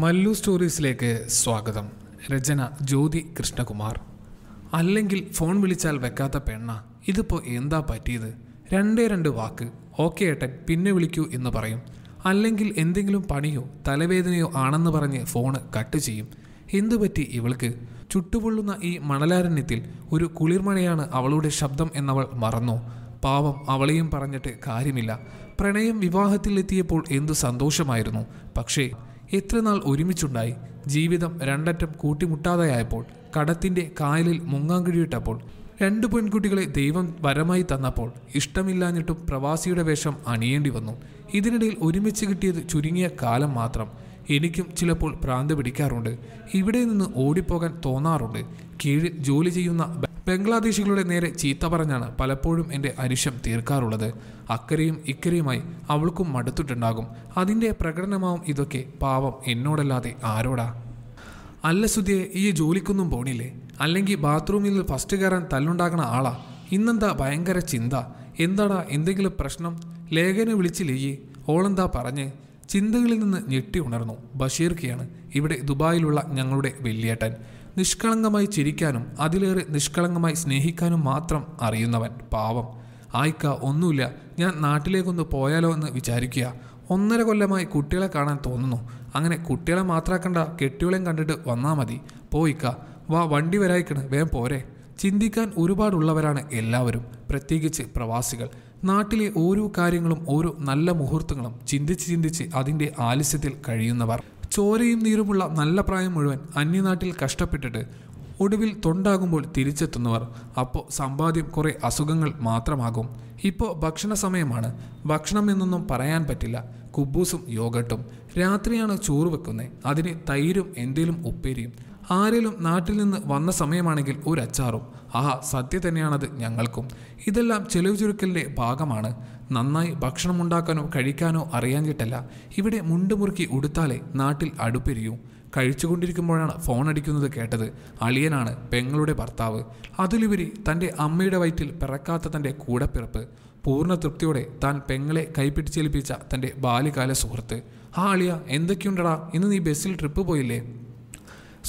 മല്ലു സ്റ്റോറീസിലേക്ക് സ്വാഗതം രചന ജ്യോതി കൃഷ്ണകുമാർ അല്ലെങ്കിൽ ഫോൺ വിളിച്ചാൽ വെക്കാത്ത പെണ്ണ ഇതിപ്പോൾ എന്താ പറ്റിയത് രണ്ടേ രണ്ട് വാക്ക് ഓക്കെ ഏട്ടൻ പിന്നെ വിളിക്കൂ എന്ന് പറയും അല്ലെങ്കിൽ എന്തെങ്കിലും പണിയോ തലവേദനയോ ആണെന്ന് പറഞ്ഞ് ഫോണ് കട്ട് ചെയ്യും എന്തു പറ്റി ഇവൾക്ക് ചുട്ടുപൊള്ളുന്ന ഈ മണലാരണ്യത്തിൽ ഒരു കുളിർമഴയാണ് അവളുടെ ശബ്ദം എന്നവൾ മറന്നു പാവം അവളെയും പറഞ്ഞിട്ട് കാര്യമില്ല പ്രണയം വിവാഹത്തിലെത്തിയപ്പോൾ എന്തു സന്തോഷമായിരുന്നു പക്ഷേ എത്രനാൾ ഒരുമിച്ചുണ്ടായി ജീവിതം രണ്ടറ്റം കൂട്ടിമുട്ടാതെയായപ്പോൾ കടത്തിൻ്റെ കായലിൽ മുങ്ങാൻ കഴിയിട്ടപ്പോൾ രണ്ട് പെൺകുട്ടികളെ ദൈവം വരമായി തന്നപ്പോൾ ഇഷ്ടമില്ലാഞ്ഞിട്ടും പ്രവാസിയുടെ വേഷം അണിയേണ്ടി വന്നു ഇതിനിടയിൽ ഒരുമിച്ച് കിട്ടിയത് ചുരുങ്ങിയ കാലം മാത്രം എനിക്കും ചിലപ്പോൾ പ്രാന്ത് പിടിക്കാറുണ്ട് ഇവിടെ നിന്ന് ഓടിപ്പോകാൻ തോന്നാറുണ്ട് കീഴിൽ ജോലി ചെയ്യുന്ന ബംഗ്ലാദേശികളുടെ നേരെ ചീത്ത പറഞ്ഞാണ് പലപ്പോഴും എൻ്റെ അരിശം തീർക്കാറുള്ളത് അക്കരയും ഇക്കരയുമായി അവൾക്കും മടുത്തിട്ടുണ്ടാകും അതിൻ്റെ പ്രകടനമാവും ഇതൊക്കെ പാവം എന്നോടല്ലാതെ ആരോടാ അല്ല സുധിയെ ഈ ജോലിക്കൊന്നും പോണില്ലേ അല്ലെങ്കിൽ ബാത്റൂമിൽ ഫസ്റ്റ് കയറാൻ തല്ലുണ്ടാക്കണ ആളാ ഇന്നെന്താ ഭയങ്കര ചിന്ത എന്താടാ എന്തെങ്കിലും പ്രശ്നം ലേഖനെ വിളിച്ചില്ലേ ഓളെന്താ പറഞ്ഞ് ചിന്തകളിൽ നിന്ന് ഞെട്ടി ഉണർന്നു ബഷീർക്കയാണ് ഇവിടെ ദുബായിലുള്ള ഞങ്ങളുടെ വെല്ലിയേട്ടൻ നിഷ്കളങ്കമായി ചിരിക്കാനും അതിലേറെ നിഷ്കളങ്കമായി സ്നേഹിക്കാനും മാത്രം അറിയുന്നവൻ പാവം ആയിക്ക ഒന്നുമില്ല ഞാൻ നാട്ടിലേക്കൊന്ന് പോയാലോ എന്ന് വിചാരിക്കുക ഒന്നര കൊല്ലമായി കുട്ടികളെ കാണാൻ തോന്നുന്നു അങ്ങനെ കുട്ടികളെ മാത്രാക്കണ്ട കെട്ടികളെയും കണ്ടിട്ട് വന്നാൽ മതി പോയിക്ക വാ വണ്ടി വരായിക്കണ് വേം പോരെ ചിന്തിക്കാൻ ഒരുപാടുള്ളവരാണ് എല്ലാവരും പ്രത്യേകിച്ച് പ്രവാസികൾ നാട്ടിലെ ഓരോ കാര്യങ്ങളും ഓരോ നല്ല മുഹൂർത്തങ്ങളും ചിന്തിച്ച് ചിന്തിച്ച് അതിൻ്റെ ആലസ്യത്തിൽ കഴിയുന്നവർ ചോരയും നീരുമുള്ള നല്ല പ്രായം മുഴുവൻ അന്യനാട്ടിൽ കഷ്ടപ്പെട്ടിട്ട് ഒടുവിൽ തൊണ്ടാകുമ്പോൾ തിരിച്ചെത്തുന്നവർ അപ്പോൾ സമ്പാദ്യം കുറേ അസുഖങ്ങൾ മാത്രമാകും ഇപ്പോൾ ഭക്ഷണ സമയമാണ് ഭക്ഷണം എന്നൊന്നും പറയാൻ പറ്റില്ല കുബൂസും യോഗട്ടും രാത്രിയാണ് ചോറ് വെക്കുന്നത് അതിന് തൈരും എന്തേലും ഉപ്പേരിയും ആരേലും നാട്ടിൽ നിന്ന് വന്ന സമയമാണെങ്കിൽ ഒരു അച്ചാറും ആഹാ സത്യ തന്നെയാണത് ഞങ്ങൾക്കും ഇതെല്ലാം ചെലവ് ചുരുക്കലിൻ്റെ ഭാഗമാണ് നന്നായി ഭക്ഷണം ഉണ്ടാക്കാനോ കഴിക്കാനോ അറിയാഞ്ഞിട്ടല്ല ഇവിടെ മുണ്ടുമുറുക്കി ഉടുത്താലേ നാട്ടിൽ അടുപ്പെരിയൂ കഴിച്ചുകൊണ്ടിരിക്കുമ്പോഴാണ് ഫോൺ അടിക്കുന്നത് കേട്ടത് അളിയനാണ് പെങ്ങളുടെ ഭർത്താവ് അതിലുപരി തൻ്റെ അമ്മയുടെ വയറ്റിൽ പിറക്കാത്ത തൻ്റെ കൂടപ്പിറപ്പ് പൂർണ്ണ തൃപ്തിയോടെ താൻ പെങ്ങളെ കൈപ്പിടിച്ചേൽപ്പിച്ച തൻ്റെ ബാല്യകാല സുഹൃത്ത് ആ അളിയ എന്തൊക്കെയുണ്ടടാ ഇന്ന് നീ ബസ്സിൽ ട്രിപ്പ് പോയില്ലേ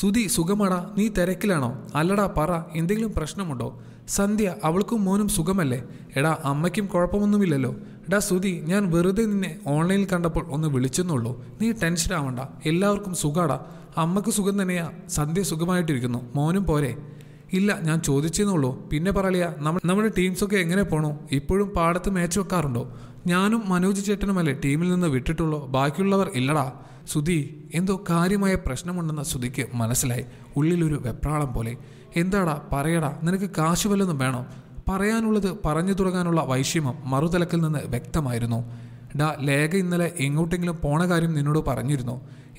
സുധി സുഖമാടാ നീ തിരക്കിലാണോ അല്ലടാ പറ എന്തെങ്കിലും പ്രശ്നമുണ്ടോ സന്ധ്യ അവൾക്കും മോനും സുഖമല്ലേ എടാ അമ്മയ്ക്കും കുഴപ്പമൊന്നുമില്ലല്ലോ എടാ സുധി ഞാൻ വെറുതെ നിന്നെ ഓൺലൈനിൽ കണ്ടപ്പോൾ ഒന്ന് വിളിച്ചെന്നുള്ളൂ നീ ടെൻഷൻ ആവണ്ട എല്ലാവർക്കും സുഖാടാ അമ്മക്ക് സുഖം തന്നെയാ സന്ധ്യ സുഖമായിട്ടിരിക്കുന്നു മോനും പോരെ ഇല്ല ഞാൻ ചോദിച്ചെന്നുള്ളൂ പിന്നെ പറയാ നമ്മൾ നമ്മുടെ ടീംസൊക്കെ എങ്ങനെ പോണോ ഇപ്പോഴും പാടത്ത് മാച്ച് വെക്കാറുണ്ടോ ഞാനും മനോജ് ചേട്ടനുമല്ലേ ടീമിൽ നിന്ന് വിട്ടിട്ടുള്ളൂ ബാക്കിയുള്ളവർ ഇല്ലടാ സുധി എന്തോ കാര്യമായ പ്രശ്നമുണ്ടെന്ന സുധിക്ക് മനസ്സിലായി ഉള്ളിലൊരു വെപ്രാളം പോലെ എന്താടാ പറയടാ നിനക്ക് കാശ് വല്ലതും വേണോ പറയാനുള്ളത് പറഞ്ഞു തുടങ്ങാനുള്ള വൈഷമ്യം മറുതലക്കിൽ നിന്ന് വ്യക്തമായിരുന്നു ഡാ ലേഖ ഇന്നലെ എങ്ങോട്ടെങ്കിലും പോണ കാര്യം നിന്നോട് പറഞ്ഞിരുന്നു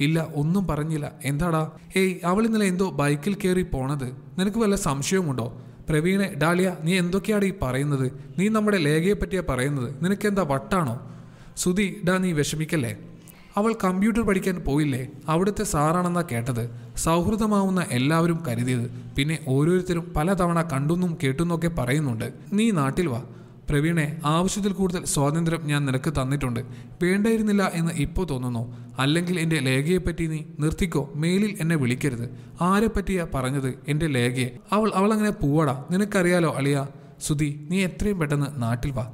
ഇല്ല ഒന്നും പറഞ്ഞില്ല എന്താടാ ഏയ് അവൾ ഇന്നലെ എന്തോ ബൈക്കിൽ കയറി പോണത് നിനക്ക് വല്ല സംശയമുണ്ടോ പ്രവീണെ ഡാലിയ നീ എന്തൊക്കെയാണ് ഈ പറയുന്നത് നീ നമ്മുടെ ലേഖയെ പറ്റിയാ പറയുന്നത് നിനക്കെന്താ വട്ടാണോ സുധി ഡാ നീ വിഷമിക്കല്ലേ അവൾ കമ്പ്യൂട്ടർ പഠിക്കാൻ പോയില്ലേ അവിടുത്തെ സാറാണെന്നാ കേട്ടത് സൗഹൃദമാവുന്ന എല്ലാവരും കരുതിയത് പിന്നെ ഓരോരുത്തരും തവണ കണ്ടെന്നും കേട്ടുന്നൊക്കെ പറയുന്നുണ്ട് നീ നാട്ടിൽ വാ പ്രവീണെ ആവശ്യത്തിൽ കൂടുതൽ സ്വാതന്ത്ര്യം ഞാൻ നിനക്ക് തന്നിട്ടുണ്ട് വേണ്ടായിരുന്നില്ല എന്ന് ഇപ്പോൾ തോന്നുന്നു അല്ലെങ്കിൽ എൻ്റെ ലേഖയെപ്പറ്റി നീ നിർത്തിക്കോ മെയിലിൽ എന്നെ വിളിക്കരുത് ആരെപ്പറ്റിയാ പറഞ്ഞത് എൻ്റെ ലേഖയെ അവൾ അവൾ അങ്ങനെ പോവാടാ നിനക്കറിയാലോ അളിയ സുധി നീ എത്രയും പെട്ടെന്ന് നാട്ടിൽ വാ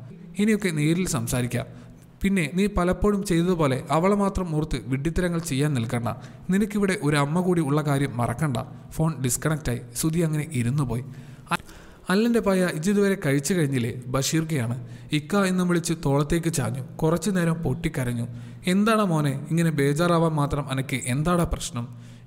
ഇനിയൊക്കെ നേരിൽ സംസാരിക്കാം പിന്നെ നീ പലപ്പോഴും ചെയ്തതുപോലെ അവളെ മാത്രം ഓർത്ത് വിഡ്ഢിത്തരങ്ങൾ ചെയ്യാൻ നിൽക്കണ്ട നിനക്കിവിടെ ഒരു അമ്മ കൂടി ഉള്ള കാര്യം മറക്കണ്ട ഫോൺ ഡിസ്കണക്റ്റായി സുധി അങ്ങനെ ഇരുന്നു പോയി അല്ലൻ്റെ പായ ഇതുവരെ കഴിച്ചു കഴിഞ്ഞില്ലേ ബഷീർക്കയാണ് ഇക്ക എന്ന് വിളിച്ച് തോളത്തേക്ക് ചാഞ്ഞു കുറച്ചു നേരം പൊട്ടിക്കരഞ്ഞു എന്താടാ മോനെ ഇങ്ങനെ ബേജാറാവാൻ മാത്രം അനക്ക് എന്താടാ പ്രശ്നം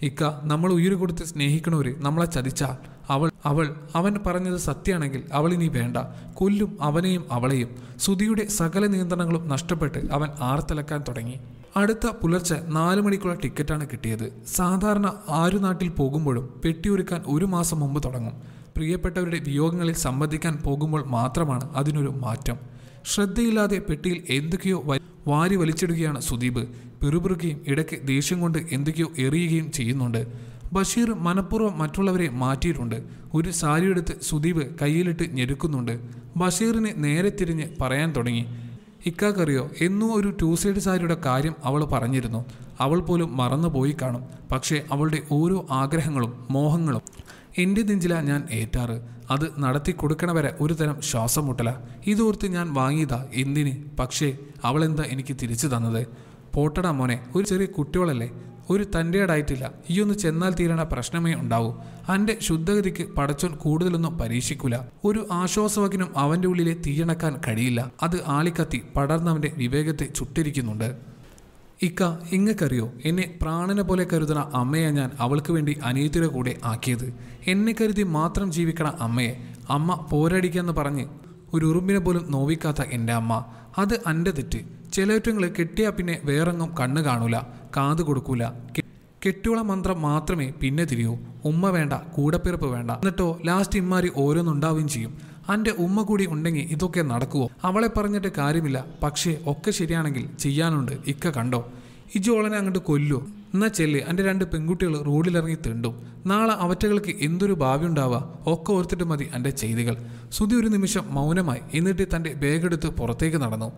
ഇക്ക നമ്മൾ ഉയര് കൊടുത്ത് സ്നേഹിക്കണവര് നമ്മളെ ചതിച്ചാൽ അവൾ അവൾ അവൻ പറഞ്ഞത് സത്യമാണെങ്കിൽ അവൾ ഇനി വേണ്ട കൊല്ലും അവനെയും അവളെയും സുധിയുടെ സകല നിയന്ത്രണങ്ങളും നഷ്ടപ്പെട്ട് അവൻ ആർത്തലക്കാൻ തുടങ്ങി അടുത്ത പുലർച്ചെ നാലു മണിക്കുള്ള ടിക്കറ്റാണ് കിട്ടിയത് സാധാരണ ആരു നാട്ടിൽ പോകുമ്പോഴും പെട്ടിയൊരുക്കാൻ ഒരു മാസം മുമ്പ് തുടങ്ങും പ്രിയപ്പെട്ടവരുടെ വിയോഗങ്ങളിൽ സംബന്ധിക്കാൻ പോകുമ്പോൾ മാത്രമാണ് അതിനൊരു മാറ്റം ശ്രദ്ധയില്ലാതെ പെട്ടിയിൽ എന്തൊക്കെയോ വാരി വലിച്ചിടുകയാണ് സുദീപ് പിറുപിറുക്കുകയും ഇടയ്ക്ക് ദേഷ്യം കൊണ്ട് എന്തൊക്കെയോ എറിയുകയും ചെയ്യുന്നുണ്ട് ബഷീർ മനഃപൂർവ്വം മറ്റുള്ളവരെ മാറ്റിയിട്ടുണ്ട് ഒരു സാരിയെടുത്ത് സുദീപ് കയ്യിലിട്ട് ഞെരുക്കുന്നുണ്ട് ബഷീറിനെ നേരെ തിരിഞ്ഞ് പറയാൻ തുടങ്ങി ഇക്കാക്കറിയോ എന്നും ഒരു ടു സൈഡ് സാരിയുടെ കാര്യം അവൾ പറഞ്ഞിരുന്നു അവൾ പോലും മറന്നുപോയി കാണും പക്ഷേ അവളുടെ ഓരോ ആഗ്രഹങ്ങളും മോഹങ്ങളും എൻ്റെ നെഞ്ചില ഞാൻ ഏറ്റാറ് അത് നടത്തി കൊടുക്കണവരെ വരെ ഒരു തരം ശ്വാസം മുട്ടല ഇതോർത്ത് ഞാൻ വാങ്ങിയതാ എന്തിന് പക്ഷേ അവളെന്താ എനിക്ക് തിരിച്ചു തന്നത് പോട്ടടാ മോനെ ഒരു ചെറിയ കുട്ടികളല്ലേ ഒരു തൻ്റെടായിട്ടില്ല ഈ ഒന്ന് ചെന്നാൽ തീരണ പ്രശ്നമേ ഉണ്ടാവൂ അൻ്റെ ശുദ്ധഗതിക്ക് പടച്ചോൻ കൂടുതലൊന്നും പരീക്ഷിക്കില്ല ഒരു ആശ്വാസവകിനും അവൻ്റെ ഉള്ളിലെ തീയണക്കാൻ കഴിയില്ല അത് ആളിക്കത്തി പടർന്നവൻ്റെ വിവേകത്തെ ചുട്ടിരിക്കുന്നുണ്ട് ഇക്ക ഇങ്ങക്കറിയോ എന്നെ പ്രാണനെ പോലെ കരുതണ അമ്മയെ ഞാൻ അവൾക്ക് വേണ്ടി അനിയത്തിയുടെ കൂടെ ആക്കിയത് എന്നെ കരുതി മാത്രം ജീവിക്കണ അമ്മയെ അമ്മ പോരാടിക്കാന്ന് പറഞ്ഞ് ഒരു ഉറുമ്പിനെ പോലും നോവിക്കാത്ത എൻ്റെ അമ്മ അത് എൻ്റെ തെറ്റ് ചിലയറ്റങ്ങൾ കെട്ടിയാൽ പിന്നെ വേറെങ്ങും കണ്ണ് കാണൂല കാത് കൊടുക്കൂല കെട്ടിയുള്ള മന്ത്രം മാത്രമേ പിന്നെ തിരിയൂ ഉമ്മ വേണ്ട കൂടപ്പിറപ്പ് വേണ്ട എന്നിട്ടോ ലാസ്റ്റ് ഇമ്മാരി ഓരോന്നുണ്ടാവുകയും ചെയ്യും അൻ്റെ ഉമ്മ കൂടി ഉണ്ടെങ്കിൽ ഇതൊക്കെ നടക്കുമോ അവളെ പറഞ്ഞിട്ട് കാര്യമില്ല പക്ഷേ ഒക്കെ ശരിയാണെങ്കിൽ ചെയ്യാനുണ്ട് ഇക്ക കണ്ടോ ഇജോളനെ അങ്ങോട്ട് കൊല്ലു എന്നാ ചെല്ലി എൻ്റെ രണ്ട് പെൺകുട്ടികൾ റോഡിലിറങ്ങി തിണ്ടും നാളെ അവറ്റകൾക്ക് എന്തൊരു ഭാവി ഉണ്ടാവുക ഒക്കെ ഓർത്തിട്ട് മതി എൻ്റെ ചെയ്തികൾ സുധി ഒരു നിമിഷം മൗനമായി എന്നിട്ട് തൻ്റെ ബാഗെടുത്ത് പുറത്തേക്ക് നടന്നു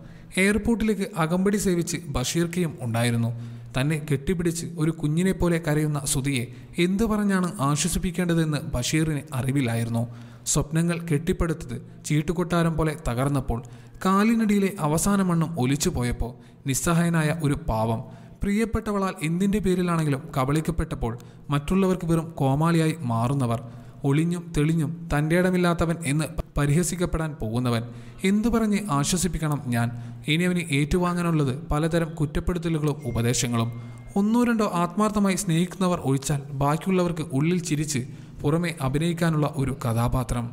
എയർപോർട്ടിലേക്ക് അകമ്പടി സേവിച്ച് ബഷീർക്കയും ഉണ്ടായിരുന്നു തന്നെ കെട്ടിപ്പിടിച്ച് ഒരു കുഞ്ഞിനെ പോലെ കരയുന്ന സുധിയെ എന്തു പറഞ്ഞാണ് ആശ്വസിപ്പിക്കേണ്ടതെന്ന് ബഷീറിന് അറിവിലായിരുന്നു സ്വപ്നങ്ങൾ കെട്ടിപ്പടുത്തത് ചീട്ടുകൊട്ടാരം പോലെ തകർന്നപ്പോൾ കാലിനടിയിലെ അവസാന മണ്ണും ഒലിച്ചു പോയപ്പോൾ നിസ്സഹായനായ ഒരു പാവം പ്രിയപ്പെട്ടവളാൽ എന്തിൻ്റെ പേരിലാണെങ്കിലും കബളിക്കപ്പെട്ടപ്പോൾ മറ്റുള്ളവർക്ക് വെറും കോമാളിയായി മാറുന്നവർ ഒളിഞ്ഞും തെളിഞ്ഞും തൻ്റെ ഇടമില്ലാത്തവൻ എന്ന് പരിഹസിക്കപ്പെടാൻ പോകുന്നവൻ എന്തു പറഞ്ഞ് ആശ്വസിപ്പിക്കണം ഞാൻ ഇനി അവന് ഏറ്റുവാങ്ങാനുള്ളത് പലതരം കുറ്റപ്പെടുത്തലുകളും ഉപദേശങ്ങളും ഒന്നോ രണ്ടോ ആത്മാർത്ഥമായി സ്നേഹിക്കുന്നവർ ഒഴിച്ചാൽ ബാക്കിയുള്ളവർക്ക് ഉള്ളിൽ ചിരിച്ച് പുറമെ അഭിനയിക്കാനുള്ള ഒരു കഥാപാത്രം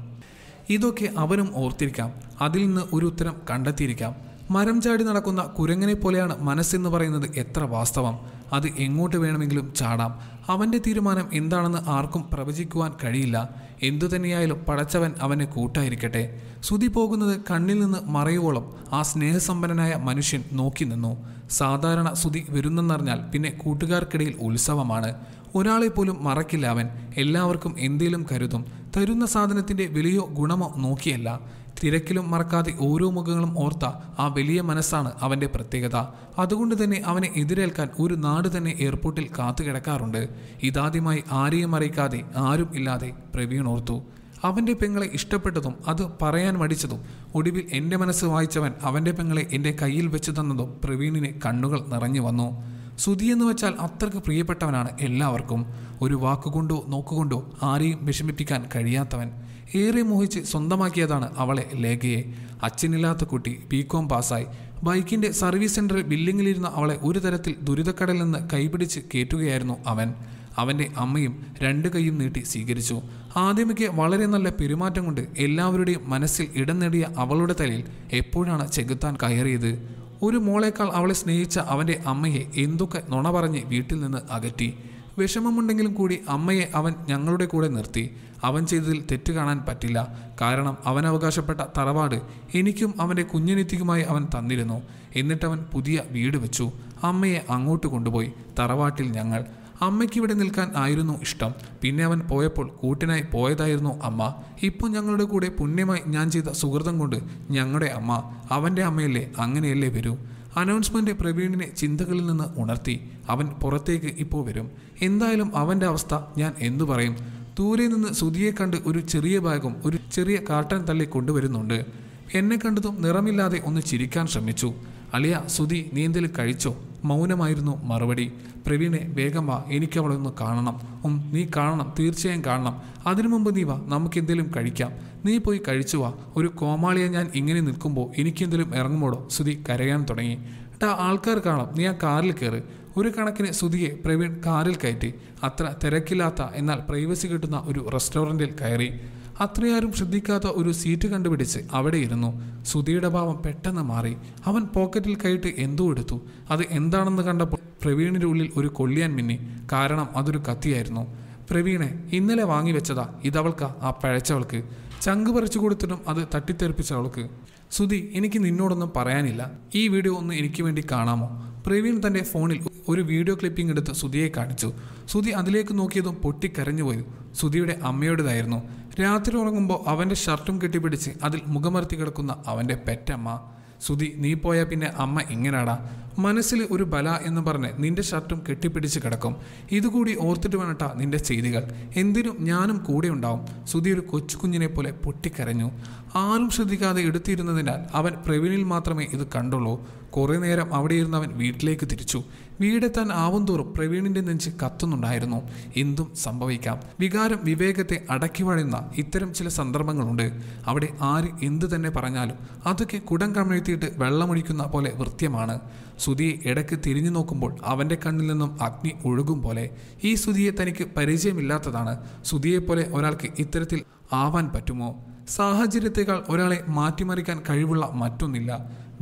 ഇതൊക്കെ അവനും ഓർത്തിരിക്കാം അതിൽ നിന്ന് ഒരു ഉത്തരം കണ്ടെത്തിയിരിക്കാം മരം ചാടി നടക്കുന്ന കുരങ്ങനെ പോലെയാണ് മനസ്സെന്ന് പറയുന്നത് എത്ര വാസ്തവം അത് എങ്ങോട്ട് വേണമെങ്കിലും ചാടാം അവൻ്റെ തീരുമാനം എന്താണെന്ന് ആർക്കും പ്രവചിക്കുവാൻ കഴിയില്ല എന്തു തന്നെയായാലും പടച്ചവൻ അവനെ കൂട്ടായിരിക്കട്ടെ സുതി പോകുന്നത് കണ്ണിൽ നിന്ന് മറയുവോളം ആ സ്നേഹസമ്പന്നനായ മനുഷ്യൻ നോക്കി നിന്നു സാധാരണ സുതി വരുന്നെന്നറിഞ്ഞാൽ പിന്നെ കൂട്ടുകാർക്കിടയിൽ ഉത്സവമാണ് ഒരാളെ പോലും മറക്കില്ല അവൻ എല്ലാവർക്കും എന്തേലും കരുതും തരുന്ന സാധനത്തിൻ്റെ വിലയോ ഗുണമോ നോക്കിയല്ല തിരക്കിലും മറക്കാതെ ഓരോ മുഖങ്ങളും ഓർത്ത ആ വലിയ മനസ്സാണ് അവൻ്റെ പ്രത്യേകത അതുകൊണ്ട് തന്നെ അവനെ എതിരേൽക്കാൻ ഒരു നാട് തന്നെ എയർപോർട്ടിൽ കാത്തുകിടക്കാറുണ്ട് ഇതാദ്യമായി ആരെയും അറിയിക്കാതെ ആരും ഇല്ലാതെ പ്രവീൺ ഓർത്തു അവൻ്റെ പെങ്ങളെ ഇഷ്ടപ്പെട്ടതും അത് പറയാൻ മടിച്ചതും ഒടുവിൽ എൻ്റെ മനസ്സ് വായിച്ചവൻ അവൻ്റെ പെങ്ങളെ എൻ്റെ കയ്യിൽ വെച്ച് തന്നതും പ്രവീണിന് കണ്ണുകൾ നിറഞ്ഞു വന്നു സുധി എന്ന് വെച്ചാൽ അത്രക്ക് പ്രിയപ്പെട്ടവനാണ് എല്ലാവർക്കും ഒരു വാക്കുകൊണ്ടോ നോക്കുകൊണ്ടോ ആരെയും വിഷമിപ്പിക്കാൻ കഴിയാത്തവൻ ഏറെ മോഹിച്ച് സ്വന്തമാക്കിയതാണ് അവളെ ലേഖയെ അച്ഛനില്ലാത്ത കുട്ടി ബി കോം പാസ്സായി ബൈക്കിൻ്റെ സർവീസ് സെൻ്ററിൽ ബില്ലിങ്ങിലിരുന്ന അവളെ ഒരു തരത്തിൽ ദുരിതക്കടലിൽ നിന്ന് കൈപിടിച്ച് കയറ്റുകയായിരുന്നു അവൻ അവൻ്റെ അമ്മയും രണ്ട് കൈയും നീട്ടി സ്വീകരിച്ചു ആദ്യമൊക്കെ വളരെ നല്ല പെരുമാറ്റം കൊണ്ട് എല്ലാവരുടെയും മനസ്സിൽ ഇടം നേടിയ അവളുടെ തലയിൽ എപ്പോഴാണ് ചെകുത്താൻ കയറിയത് ഒരു മോളേക്കാൾ അവളെ സ്നേഹിച്ച അവൻ്റെ അമ്മയെ എന്തൊക്കെ നുണ പറഞ്ഞ് വീട്ടിൽ നിന്ന് അകറ്റി വിഷമമുണ്ടെങ്കിലും കൂടി അമ്മയെ അവൻ ഞങ്ങളുടെ കൂടെ നിർത്തി അവൻ ചെയ്തതിൽ തെറ്റ് കാണാൻ പറ്റില്ല കാരണം അവൻ അവകാശപ്പെട്ട തറവാട് എനിക്കും അവൻ്റെ കുഞ്ഞനിത്തിക്കുമായി അവൻ തന്നിരുന്നു എന്നിട്ടവൻ പുതിയ വീട് വെച്ചു അമ്മയെ അങ്ങോട്ട് കൊണ്ടുപോയി തറവാട്ടിൽ ഞങ്ങൾ അമ്മയ്ക്ക് ഇവിടെ നിൽക്കാൻ ആയിരുന്നു ഇഷ്ടം പിന്നെ അവൻ പോയപ്പോൾ കൂട്ടിനായി പോയതായിരുന്നു അമ്മ ഇപ്പോൾ ഞങ്ങളുടെ കൂടെ പുണ്യമായി ഞാൻ ചെയ്ത സുഹൃതം കൊണ്ട് ഞങ്ങളുടെ അമ്മ അവൻ്റെ അമ്മയല്ലേ അങ്ങനെയല്ലേ വരൂ അനൗൺസ്മെൻ്റ് പ്രവീണിനെ ചിന്തകളിൽ നിന്ന് ഉണർത്തി അവൻ പുറത്തേക്ക് ഇപ്പോൾ വരും എന്തായാലും അവൻ്റെ അവസ്ഥ ഞാൻ എന്തു പറയും ദൂരെ നിന്ന് സുധിയെ കണ്ട് ഒരു ചെറിയ ബാഗും ഒരു ചെറിയ കാട്ടൻ തള്ളി കൊണ്ടുവരുന്നുണ്ട് എന്നെ കണ്ടതും നിറമില്ലാതെ ഒന്ന് ചിരിക്കാൻ ശ്രമിച്ചു അളിയ സുധി നീന്തൽ കഴിച്ചോ മൗനമായിരുന്നു മറുപടി പ്രവീണെ വേഗം വാ എനിക്കവളൊന്ന് കാണണം ഉം നീ കാണണം തീർച്ചയായും കാണണം അതിനു മുമ്പ് നീ വാ നമുക്കെന്തേലും കഴിക്കാം നീ പോയി കഴിച്ചു വാ ഒരു കോമാളിയെ ഞാൻ ഇങ്ങനെ നിൽക്കുമ്പോൾ എനിക്കെന്തേലും ഇറങ്ങുമ്പോഴോ സുധി കരയാൻ തുടങ്ങി ആൾക്കാർ കാണാം നീ ആ കാറിൽ കയറ് ഒരു കണക്കിന് സുധിയെ പ്രവീൺ കാറിൽ കയറ്റി അത്ര തിരക്കില്ലാത്ത എന്നാൽ പ്രൈവസി കിട്ടുന്ന ഒരു റെസ്റ്റോറൻറ്റിൽ കയറി അത്രയാരും ശ്രദ്ധിക്കാത്ത ഒരു സീറ്റ് കണ്ടുപിടിച്ച് അവിടെ ഇരുന്നു സുധിയുടെ ഭാവം പെട്ടെന്ന് മാറി അവൻ പോക്കറ്റിൽ കയറ്റി എന്തോ എടുത്തു അത് എന്താണെന്ന് കണ്ടപ്പോൾ പ്രവീണിൻ്റെ ഉള്ളിൽ ഒരു കൊള്ളിയാൻ മിന്നി കാരണം അതൊരു കത്തിയായിരുന്നു പ്രവീണെ ഇന്നലെ വാങ്ങി വെച്ചതാ ഇതവൾക്ക് ആ പഴച്ചവൾക്ക് ചങ്ക് പറിച്ചു കൊടുത്തിട്ടും അത് തട്ടിത്തെറിപ്പിച്ചവൾക്ക് സുധി എനിക്ക് നിന്നോടൊന്നും പറയാനില്ല ഈ വീഡിയോ ഒന്ന് എനിക്ക് വേണ്ടി കാണാമോ പ്രവീൺ തൻ്റെ ഫോണിൽ ഒരു വീഡിയോ ക്ലിപ്പിംഗ് എടുത്ത് സുധിയെ കാണിച്ചു സുധി അതിലേക്ക് നോക്കിയതും പൊട്ടിക്കരഞ്ഞുപോയി സുധിയുടെ അമ്മയോടേതായിരുന്നു രാത്രി ഉറങ്ങുമ്പോൾ അവൻ്റെ ഷർട്ടും കെട്ടിപ്പിടിച്ച് അതിൽ മുഖമർത്തി കിടക്കുന്ന അവൻ്റെ പെറ്റമ്മ സുധി നീ പോയാൽ പിന്നെ അമ്മ ഇങ്ങനാടാ മനസ്സിൽ ഒരു ബല എന്ന് പറഞ്ഞ് നിന്റെ ഷർട്ടും കെട്ടിപ്പിടിച്ച് കിടക്കും ഇതുകൂടി ഓർത്തിട്ട് വേണട്ടാ നിന്റെ ചെയ്തികൾ എന്തിനും ഞാനും കൂടെ ഉണ്ടാവും സുധി ഒരു കൊച്ചു കുഞ്ഞിനെ പോലെ പൊട്ടിക്കരഞ്ഞു ആരും ശ്രദ്ധിക്കാതെ എടുത്തിരുന്നതിനാൽ അവൻ പ്രവീണിൽ മാത്രമേ ഇത് കണ്ടുള്ളൂ കുറേ നേരം അവിടെ ഇരുന്നവൻ വീട്ടിലേക്ക് തിരിച്ചു വീടെത്താൻ ആവുംതോറും പ്രവീണിന്റെ നെഞ്ച് കത്തുന്നുണ്ടായിരുന്നു എന്തും സംഭവിക്കാം വികാരം വിവേകത്തെ അടക്കി വഴുന്ന ഇത്തരം ചില സന്ദർഭങ്ങളുണ്ട് അവിടെ ആര് എന്തു തന്നെ പറഞ്ഞാലും അതൊക്കെ കുടം കമഴ്ത്തിയിട്ട് വെള്ളമൊഴിക്കുന്ന പോലെ വൃത്യമാണ് സുതിയെ ഇടയ്ക്ക് തിരിഞ്ഞു നോക്കുമ്പോൾ അവൻ്റെ കണ്ണിൽ നിന്നും അഗ്നി ഒഴുകും പോലെ ഈ സുതിയെ തനിക്ക് പരിചയമില്ലാത്തതാണ് സുതിയെപ്പോലെ ഒരാൾക്ക് ഇത്തരത്തിൽ ആവാൻ പറ്റുമോ സാഹചര്യത്തെക്കാൾ ഒരാളെ മാറ്റിമറിക്കാൻ കഴിവുള്ള മറ്റൊന്നില്ല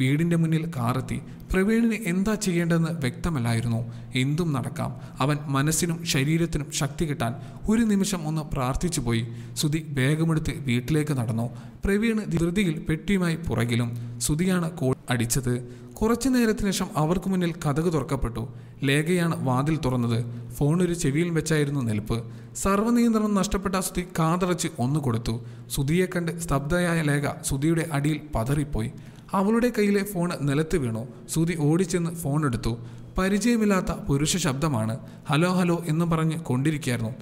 വീടിന്റെ മുന്നിൽ കാറെത്തി പ്രവീണിന് എന്താ ചെയ്യേണ്ടതെന്ന് വ്യക്തമല്ലായിരുന്നു എന്തും നടക്കാം അവൻ മനസ്സിനും ശരീരത്തിനും ശക്തി കിട്ടാൻ ഒരു നിമിഷം ഒന്ന് പ്രാർത്ഥിച്ചു പോയി സുധി വേഗമെടുത്ത് വീട്ടിലേക്ക് നടന്നു പ്രവീണ് ധൃതിയിൽ പെട്ടിയുമായി പുറകിലും സുധിയാണ് കോൾ അടിച്ചത് കുറച്ചു നേരത്തിന് ശേഷം അവർക്ക് മുന്നിൽ കഥക് തുറക്കപ്പെട്ടു ലേഖയാണ് വാതിൽ തുറന്നത് ഫോൺ ഒരു ചെവിയിൽ വെച്ചായിരുന്നു നിൽപ്പ് സർവ്വനിയന്ത്രണം നഷ്ടപ്പെട്ട സുധി കാതറച്ച് ഒന്നു കൊടുത്തു സുധിയെ കണ്ട് സ്തബ്ധയായ ലേഖ സുധിയുടെ അടിയിൽ പതറിപ്പോയി അവളുടെ കയ്യിലെ ഫോൺ നിലത്ത് വീണു സുതി ഓടിച്ചെന്ന് ഫോൺ എടുത്തു പരിചയമില്ലാത്ത പുരുഷ ശബ്ദമാണ് ഹലോ ഹലോ എന്ന് പറഞ്ഞ് കൊണ്ടിരിക്കുകയായിരുന്നു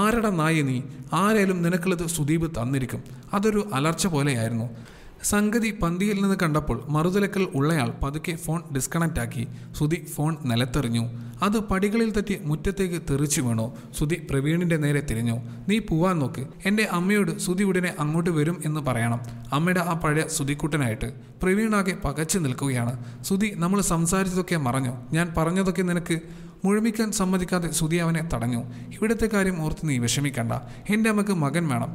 ആരുടെ നായ നീ ആരായാലും നിനക്കുള്ളത് സുദീപ് തന്നിരിക്കും അതൊരു അലർച്ച പോലെയായിരുന്നു സംഗതി പന്തിയിൽ നിന്ന് കണ്ടപ്പോൾ മറുതലക്കൽ ഉള്ളയാൾ പതുക്കെ ഫോൺ ഡിസ്കണക്റ്റ് ആക്കി സുധി ഫോൺ നിലത്തെറിഞ്ഞു അത് പടികളിൽ തെറ്റി മുറ്റത്തേക്ക് തെറിച്ചു വീണു സുധി പ്രവീണിന്റെ നേരെ തിരിഞ്ഞു നീ പോവാൻ നോക്ക് എൻ്റെ അമ്മയോട് സുധി ഉടനെ അങ്ങോട്ട് വരും എന്ന് പറയണം അമ്മയുടെ ആ പഴയ സുധിക്കുട്ടനായിട്ട് പ്രവീണാകെ പകച്ചു നിൽക്കുകയാണ് സുധി നമ്മൾ സംസാരിച്ചതൊക്കെ മറഞ്ഞു ഞാൻ പറഞ്ഞതൊക്കെ നിനക്ക് മുഴുമിക്കാൻ സമ്മതിക്കാതെ സുധി അവനെ തടഞ്ഞു ഇവിടുത്തെ കാര്യം ഓർത്ത് നീ വിഷമിക്കണ്ട എൻ്റെ അമ്മക്ക് മകൻ വേണം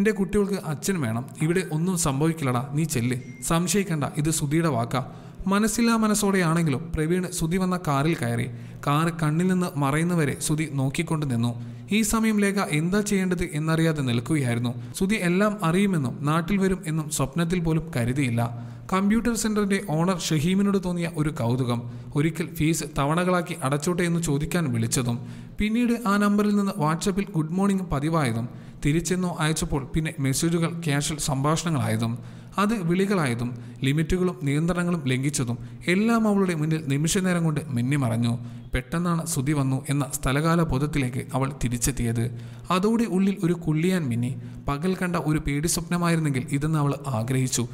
എൻ്റെ കുട്ടികൾക്ക് അച്ഛൻ വേണം ഇവിടെ ഒന്നും സംഭവിക്കില്ലടാ നീ ചെല്ല് സംശയിക്കണ്ട ഇത് സുധിയുടെ വാക്കാ മനസ്സില്ലാ മനസ്സോടെയാണെങ്കിലും പ്രവീൺ സുധി വന്ന കാറിൽ കയറി കാർ കണ്ണിൽ നിന്ന് മറയുന്നവരെ സുധി നോക്കിക്കൊണ്ട് നിന്നു ഈ സമയം ലേഖ എന്താ ചെയ്യേണ്ടത് എന്നറിയാതെ നിൽക്കുകയായിരുന്നു സുധി എല്ലാം അറിയുമെന്നും നാട്ടിൽ വരും എന്നും സ്വപ്നത്തിൽ പോലും കരുതിയില്ല കമ്പ്യൂട്ടർ സെന്ററിന്റെ ഓണർ ഷഹീമിനോട് തോന്നിയ ഒരു കൗതുകം ഒരിക്കൽ ഫീസ് തവണകളാക്കി അടച്ചോട്ടെ എന്ന് ചോദിക്കാൻ വിളിച്ചതും പിന്നീട് ആ നമ്പറിൽ നിന്ന് വാട്സപ്പിൽ ഗുഡ് മോർണിംഗ് പതിവായതും തിരിച്ചെന്നോ അയച്ചപ്പോൾ പിന്നെ മെസ്സേജുകൾ ക്യാഷ്വൽ സംഭാഷണങ്ങളായതും അത് വിളികളായതും ലിമിറ്റുകളും നിയന്ത്രണങ്ങളും ലംഘിച്ചതും എല്ലാം അവളുടെ മുന്നിൽ നിമിഷനേരം കൊണ്ട് മിന്നിമറഞ്ഞു പെട്ടെന്നാണ് സുതി വന്നു എന്ന സ്ഥലകാല ബോധത്തിലേക്ക് അവൾ തിരിച്ചെത്തിയത് അതോടെ ഉള്ളിൽ ഒരു കുള്ളിയാൻ മിന്നി പകൽ കണ്ട ഒരു പേടി സ്വപ്നമായിരുന്നെങ്കിൽ ഇതെന്ന് അവൾ ആഗ്രഹിച്ചു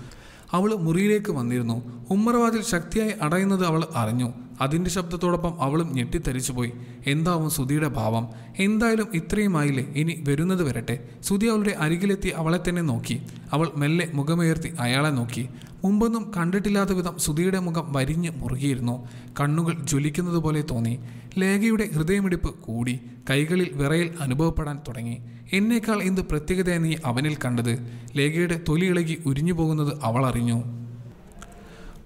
അവൾ മുറിയിലേക്ക് വന്നിരുന്നു ഉമ്മറവാതിൽ ശക്തിയായി അടയുന്നത് അവൾ അറിഞ്ഞു അതിൻ്റെ ശബ്ദത്തോടൊപ്പം അവളും ഞെട്ടിത്തരിച്ചുപോയി എന്താവും സുധിയുടെ ഭാവം എന്തായാലും ഇത്രയുമായില്ലേ ഇനി വരുന്നത് വരട്ടെ സുധി അവളുടെ അരികിലെത്തി അവളെ തന്നെ നോക്കി അവൾ മെല്ലെ മുഖമുയർത്തി അയാളെ നോക്കി മുമ്പൊന്നും കണ്ടിട്ടില്ലാത്ത വിധം സുധിയുടെ മുഖം വരിഞ്ഞ് മുറുകിയിരുന്നു കണ്ണുകൾ ജ്വലിക്കുന്നത് പോലെ തോന്നി ലേഖയുടെ ഹൃദയമിടിപ്പ് കൂടി കൈകളിൽ വിറയിൽ അനുഭവപ്പെടാൻ തുടങ്ങി എന്നേക്കാൾ എന്ത് പ്രത്യേകതയാണ് നീ അവനിൽ കണ്ടത് ലേഖയുടെ തൊലി ഇളകി ഉരിഞ്ഞു പോകുന്നത് അവൾ അറിഞ്ഞു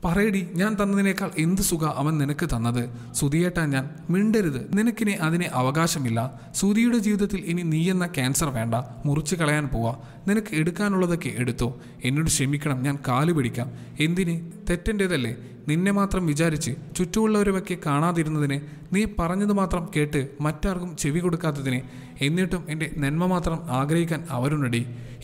പറയടി ഞാൻ തന്നതിനേക്കാൾ എന്ത് സുഖ അവൻ നിനക്ക് തന്നത് സുതിയേട്ടാ ഞാൻ മിണ്ടരുത് നിനക്കിനെ അതിനെ അവകാശമില്ല സുതിയുടെ ജീവിതത്തിൽ ഇനി നീ എന്ന ക്യാൻസർ വേണ്ട മുറിച്ചു കളയാൻ പോവാ നിനക്ക് എടുക്കാനുള്ളതൊക്കെ എടുത്തോ എന്നോട് ക്ഷമിക്കണം ഞാൻ കാലു പിടിക്കാം എന്തിന് തെറ്റൻ്റേതല്ലേ നിന്നെ മാത്രം വിചാരിച്ച് ചുറ്റുമുള്ളവരുമൊക്കെ കാണാതിരുന്നതിനെ നീ പറഞ്ഞത് മാത്രം കേട്ട് മറ്റാർക്കും ചെവി കൊടുക്കാത്തതിനെ എന്നിട്ടും എൻ്റെ നന്മ മാത്രം ആഗ്രഹിക്കാൻ അവരുണ്ടടി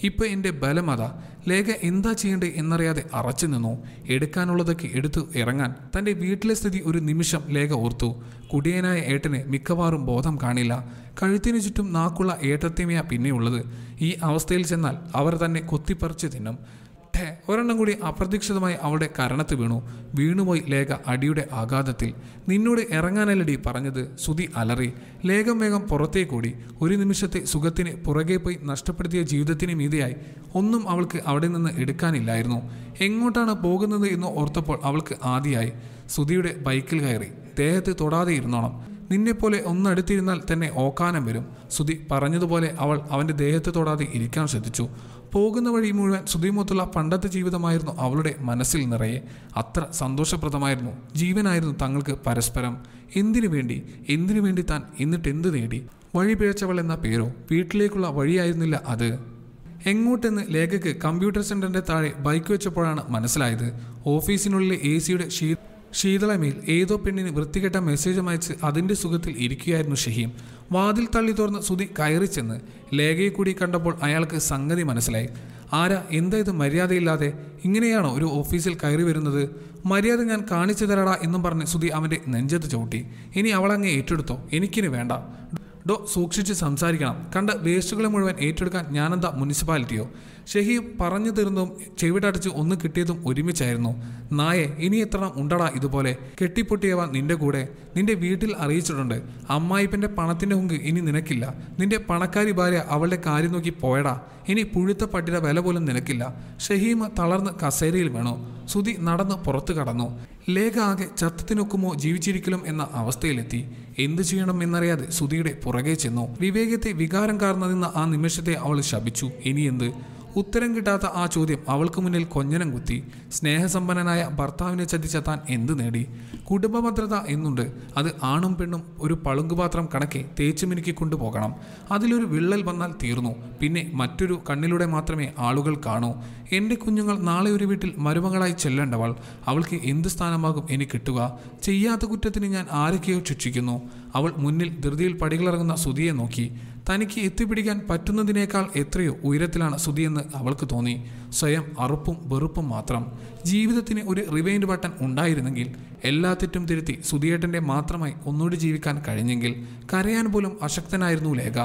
ഇപ്പോൾ എൻ്റെ ബലം അതാ ലേഖ എന്താ ചെയ്യേണ്ടത് എന്നറിയാതെ അറച്ചു നിന്നു എടുക്കാനുള്ളതൊക്കെ എടുത്തു ഇറങ്ങാൻ തൻ്റെ വീട്ടിലെ സ്ഥിതി ഒരു നിമിഷം ലേഖ ഓർത്തു കുടിയനായ ഏട്ടന് മിക്കവാറും ബോധം കാണില്ല കഴുത്തിനു ചുറ്റും നാക്കുള്ള ഏട്ടത്തിമയാ പിന്നെയുള്ളത് ഈ അവസ്ഥയിൽ ചെന്നാൽ അവർ തന്നെ കൊത്തിപ്പറിച്ച് തിന്നും ഠേ ഒരെണ്ണം കൂടി അപ്രതീക്ഷിതമായി അവളുടെ കരണത്ത് വീണു വീണുപോയി ലേഖ അടിയുടെ ആഘാതത്തിൽ നിന്നോട് ഇറങ്ങാനല്ലടി പറഞ്ഞത് സുതി അലറി ലേഖം വേഗം പുറത്തേക്കോടി ഒരു നിമിഷത്തെ സുഖത്തിന് പുറകെ പോയി നഷ്ടപ്പെടുത്തിയ ജീവിതത്തിന് മീതിയായി ഒന്നും അവൾക്ക് അവിടെ നിന്ന് എടുക്കാനില്ലായിരുന്നു എങ്ങോട്ടാണ് പോകുന്നത് എന്ന് ഓർത്തപ്പോൾ അവൾക്ക് ആദ്യമായി സുതിയുടെ ബൈക്കിൽ കയറി ദേഹത്ത് തൊടാതെ ഇരുന്നോണം നിന്നെപ്പോലെ ഒന്നടുത്തിരുന്നാൽ തന്നെ ഓക്കാനം വരും സുതി പറഞ്ഞതുപോലെ അവൾ അവൻ്റെ ദേഹത്ത് തൊടാതെ ഇരിക്കാൻ ശ്രദ്ധിച്ചു പോകുന്ന വഴി മുഴുവൻ സുധീമൂത്തുള്ള പണ്ടത്തെ ജീവിതമായിരുന്നു അവളുടെ മനസ്സിൽ നിറയെ അത്ര സന്തോഷപ്രദമായിരുന്നു ജീവനായിരുന്നു തങ്ങൾക്ക് പരസ്പരം എന്തിനു വേണ്ടി എന്തിനു വേണ്ടി താൻ എന്നിട്ട് എന്ത് നേടി വഴി പിഴച്ചവൾ എന്ന പേരോ വീട്ടിലേക്കുള്ള വഴിയായിരുന്നില്ല അത് എങ്ങോട്ടെന്ന് ലേഖക്ക് കമ്പ്യൂട്ടർ സെൻറ്ററിൻ്റെ താഴെ ബൈക്ക് വെച്ചപ്പോഴാണ് മനസ്സിലായത് ഓഫീസിനുള്ളിലെ എ സിയുടെ ശീതളമേൽ ഏതോ പെണ്ണിന് വൃത്തികെട്ട മെസ്സേജ് അയച്ച് അതിൻ്റെ സുഖത്തിൽ ഇരിക്കുകയായിരുന്നു ഷഹീം വാതിൽ തള്ളി തുറന്ന് സുധി കയറി ചെന്ന് ലേഖയെ കൂടി കണ്ടപ്പോൾ അയാൾക്ക് സംഗതി മനസ്സിലായി ആരാ എന്താ ഇത് മര്യാദയില്ലാതെ ഇങ്ങനെയാണോ ഒരു ഓഫീസിൽ കയറി വരുന്നത് മര്യാദ ഞാൻ കാണിച്ചു തരാടാ എന്നും പറഞ്ഞ് സുധി അവൻ്റെ നെഞ്ചത്ത് ചവിട്ടി ഇനി അവളങ്ങ് ഏറ്റെടുത്തോ എനിക്കിനി വേണ്ട ഡോ സൂക്ഷിച്ച് സംസാരിക്കണം കണ്ട് വേസ്റ്റുകളെ മുഴുവൻ ഏറ്റെടുക്കാൻ ഞാനെന്താ മുനിസിപ്പാലിറ്റിയോ ഷെഹി പറഞ്ഞു തീർന്നതും ചെവിടടിച്ച് ഒന്ന് കിട്ടിയതും ഒരുമിച്ചായിരുന്നു നായെ ഇനി എത്രണം ഉണ്ടടാ ഇതുപോലെ കെട്ടിപ്പൊട്ടിയവ നിന്റെ കൂടെ നിന്റെ വീട്ടിൽ അറിയിച്ചിട്ടുണ്ട് അമ്മായിപ്പൻ്റെ പണത്തിൻ്റെ ഹുങ്ക് ഇനി നിനക്കില്ല നിന്റെ പണക്കാരി ഭാര്യ അവളുടെ കാര്യം നോക്കി പോയടാ ഇനി പുഴുത്ത പട്ടിയുടെ വില പോലും നിനക്കില്ല ഷഹീം തളർന്ന് കസേരയിൽ വേണോ സുതി നടന്ന് പുറത്തു കടന്നു ലേഖ ആകെ ചത്തത്തിനൊക്കുമോ ജീവിച്ചിരിക്കലും എന്ന അവസ്ഥയിലെത്തി എന്തു ചെയ്യണം എന്നറിയാതെ സുധിയുടെ പുറകെ ചെന്നു വിവേകത്തെ വികാരം കാർന്നതെന്ന ആ നിമിഷത്തെ അവൾ ശപിച്ചു ഇനിയെന്ത് ഉത്തരം കിട്ടാത്ത ആ ചോദ്യം അവൾക്ക് മുന്നിൽ കൊഞ്ഞനം കുത്തി സ്നേഹസമ്പന്നനായ ഭർത്താവിനെ ചതിച്ച താൻ എന്ത് നേടി കുടുംബഭദ്രത എന്നുണ്ട് അത് ആണും പെണ്ണും ഒരു പളുങ്കുപാത്രം കണക്കെ തേച്ചുമിനുക്കി കൊണ്ടുപോകണം അതിലൊരു വിള്ളൽ വന്നാൽ തീർന്നു പിന്നെ മറ്റൊരു കണ്ണിലൂടെ മാത്രമേ ആളുകൾ കാണൂ എൻ്റെ കുഞ്ഞുങ്ങൾ നാളെ ഒരു വീട്ടിൽ മരുമകളായി ചെല്ലേണ്ടവൾ അവൾക്ക് എന്ത് സ്ഥാനമാകും എനിക്ക് കിട്ടുക ചെയ്യാത്ത കുറ്റത്തിന് ഞാൻ ആരൊക്കെയോ ശിക്ഷിക്കുന്നു അവൾ മുന്നിൽ ധൃതിയിൽ പടികളിറങ്ങുന്ന സുതിയെ നോക്കി തനിക്ക് എത്തിപ്പിടിക്കാൻ പറ്റുന്നതിനേക്കാൾ എത്രയോ ഉയരത്തിലാണ് സുധിയെന്ന് അവൾക്ക് തോന്നി സ്വയം അറുപ്പും വെറുപ്പും മാത്രം ജീവിതത്തിന് ഒരു റിവൈൻഡ് ബട്ടൺ ഉണ്ടായിരുന്നെങ്കിൽ എല്ലാ തെറ്റും തിരുത്തി സുധിയേട്ടൻ്റെ മാത്രമായി ഒന്നുകൂടി ജീവിക്കാൻ കഴിഞ്ഞെങ്കിൽ കരയാൻ പോലും അശക്തനായിരുന്നു ലേഖ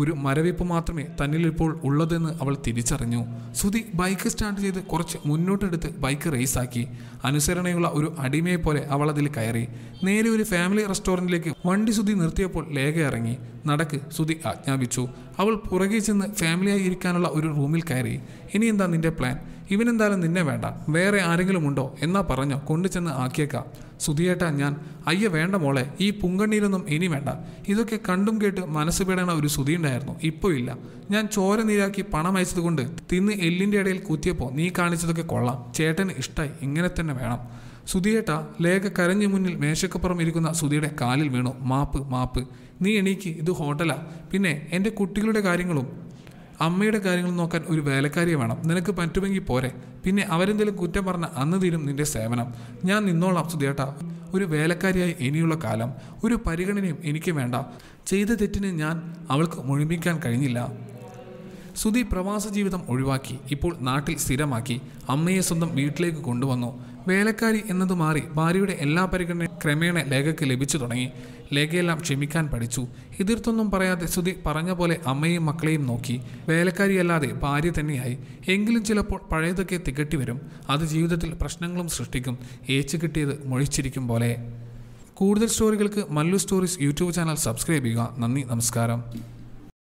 ഒരു മരവിപ്പ് മാത്രമേ തന്നിൽ ഇപ്പോൾ ഉള്ളതെന്ന് അവൾ തിരിച്ചറിഞ്ഞു സുധി ബൈക്ക് സ്റ്റാർട്ട് ചെയ്ത് കുറച്ച് മുന്നോട്ടെടുത്ത് ബൈക്ക് റേസാക്കി അനുസരണയുള്ള ഒരു അടിമയെ പോലെ അവൾ അതിൽ കയറി നേരെ ഒരു ഫാമിലി റെസ്റ്റോറൻറ്റിലേക്ക് വണ്ടി സുധി നിർത്തിയപ്പോൾ ലേഖ ഇറങ്ങി നടക്ക് സുധി ആജ്ഞാപിച്ചു അവൾ പുറകെ ചെന്ന് ഫാമിലിയായി ഇരിക്കാനുള്ള ഒരു റൂമിൽ കയറി ഇനി എന്താ നിന്റെ പ്ലാൻ ഇവനെന്തായാലും നിന്നെ വേണ്ട വേറെ ആരെങ്കിലും ഉണ്ടോ എന്നാ പറഞ്ഞോ കൊണ്ടുചെന്ന് ആക്കിയേക്കാം സുധിയേട്ടാ ഞാൻ അയ്യ വേണ്ട മോളെ ഈ പുങ്കണ്ണീരൊന്നും ഇനി വേണ്ട ഇതൊക്കെ കണ്ടും കേട്ട് മനസ്സ് പേടണ ഒരു സുധിയുണ്ടായിരുന്നു ഇപ്പോൾ ഇല്ല ഞാൻ ചോര നീരാക്കി പണം അയച്ചതുകൊണ്ട് തിന്ന് എല്ലിൻ്റെ ഇടയിൽ കുത്തിയപ്പോൾ നീ കാണിച്ചതൊക്കെ കൊള്ളാം ചേട്ടന് ഇഷ്ടമായി ഇങ്ങനെ തന്നെ വേണം സുധിയേട്ട ലേഖ കരഞ്ഞു മുന്നിൽ മേശക്കപ്പുറം ഇരിക്കുന്ന സുധിയുടെ കാലിൽ വീണു മാപ്പ് മാപ്പ് നീ എണീക്ക് ഇത് ഹോട്ടലാ പിന്നെ എൻ്റെ കുട്ടികളുടെ കാര്യങ്ങളും അമ്മയുടെ കാര്യങ്ങൾ നോക്കാൻ ഒരു വേലക്കാരിയെ വേണം നിനക്ക് പറ്റുമെങ്കിൽ പോരെ പിന്നെ അവരെന്തെങ്കിലും കുറ്റം പറഞ്ഞ അന്ന് തീരും നിന്റെ സേവനം ഞാൻ നിന്നോളാം സുധിയേട്ട ഒരു വേലക്കാരിയായി ഇനിയുള്ള കാലം ഒരു പരിഗണനയും എനിക്ക് വേണ്ട ചെയ്ത തെറ്റിന് ഞാൻ അവൾക്ക് മുഴുമിക്കാൻ കഴിഞ്ഞില്ല സുധി പ്രവാസ ജീവിതം ഒഴിവാക്കി ഇപ്പോൾ നാട്ടിൽ സ്ഥിരമാക്കി അമ്മയെ സ്വന്തം വീട്ടിലേക്ക് കൊണ്ടുവന്നു വേലക്കാരി എന്നത് മാറി ഭാര്യയുടെ എല്ലാ പരിഗണനയും ക്രമേണ ലേഖയ്ക്ക് ലഭിച്ചു തുടങ്ങി ലേഖയെല്ലാം ക്ഷമിക്കാൻ പഠിച്ചു എതിർത്തൊന്നും പറയാതെ സുധി പറഞ്ഞ പോലെ അമ്മയും മക്കളെയും നോക്കി വേലക്കാരിയല്ലാതെ ഭാര്യ തന്നെയായി എങ്കിലും ചിലപ്പോൾ പഴയതൊക്കെ തികട്ടി വരും അത് ജീവിതത്തിൽ പ്രശ്നങ്ങളും സൃഷ്ടിക്കും ഏച്ചു കിട്ടിയത് മുഴിച്ചിരിക്കും പോലെ കൂടുതൽ സ്റ്റോറികൾക്ക് Mallu stories YouTube channel subscribe ചെയ്യുക നന്ദി നമസ്കാരം